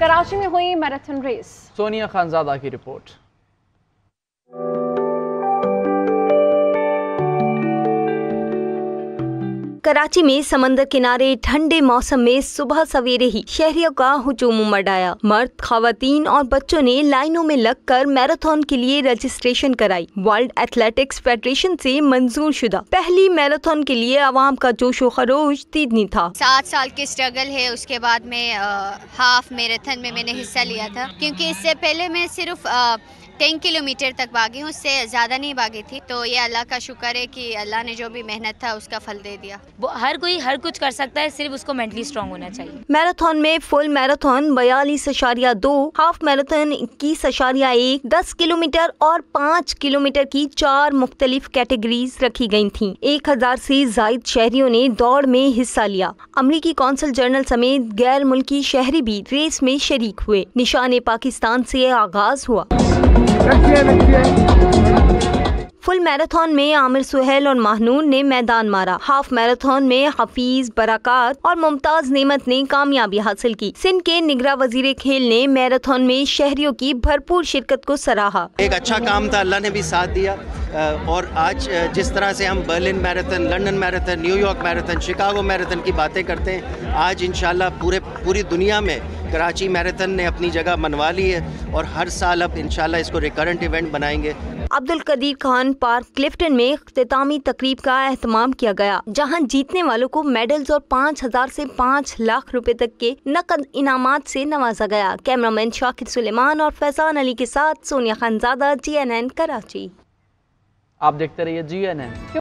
कराची में हुई marathon race Sonia खानजादा की रिपोर्ट कराची में समंदर किनारे ठंडे मौसम में सुबह सवेरे ही शहरियों का हुजूम उमड़ आया मर्द खातन और बच्चों ने लाइनों में लगकर मैराथन के लिए रजिस्ट्रेशन कराई वर्ल्ड एथलेटिक्स फेडरेशन से मंजूर शुदा पहली मैराथन के लिए आवाम का जोशो खरोश तीदनी था सात साल की स्ट्रगल है उसके बाद में आ, हाफ मैराथन में मैंने हिस्सा लिया था क्योंकि इससे पहले मैं सिर्फ आ, टेन किलोमीटर तक भागी हूँ उससे ज़्यादा नहीं भागी थी तो ये अल्लाह का शुक्र है कि अल्लाह ने जो भी मेहनत था उसका फल दे दिया हर कोई हर कुछ कर सकता है सिर्फ उसको मेंटली स्ट्रांग होना चाहिए मैराथन में फुल मैराथन बयालीस अशारिया दो हाफ मैराथन इक्कीस अशारिया एक दस किलोमीटर और पाँच किलोमीटर की चार मुख्तलिफ कैटेगरीज रखी गई थी एक हजार ऐसी जायद शहरियों ने दौड़ में हिस्सा लिया अमरीकी कौंसल जनरल समेत गैर मुल्की शहरी भी रेस में शरीक हुए निशान पाकिस्तान ऐसी आगाज हुआ फुल मैराथन में आमिर सुहेल और महनून ने मैदान मारा हाफ मैराथन में हफीज बराकात और मुमताज नेमत ने कामयाबी हासिल की सिंध के निगरा वजीर खेल ने मैराथन में शहरियों की भरपूर शिरकत को सराहा एक अच्छा काम था अल्लाह ने भी साथ दिया और आज जिस तरह से हम Berlin marathon London marathon New York marathon Chicago marathon की बातें करते हैं आज इंशाल्लाह पूरे पूरी दुनिया में कराची मैराथन ने अपनी जगह मनवा ली है और हर साल अब इंशाल्लाह इसको रिकरेंट इवेंट बनाएंगे अब्दुल कदीर खान पार्क क्लिफ्टन में अख्तामी तकरीब का अहतमाम किया गया जहाँ जीतने वालों को मेडल्स और पाँच हजार ऐसी पाँच लाख रूपए तक के नकद इनाम ऐसी नवाजा गया कैमरामैन शाकिर सुलेमान और फैजान अली के साथ Sonia Khanzada G N N Karachi आप देखते रहिए जी एन एन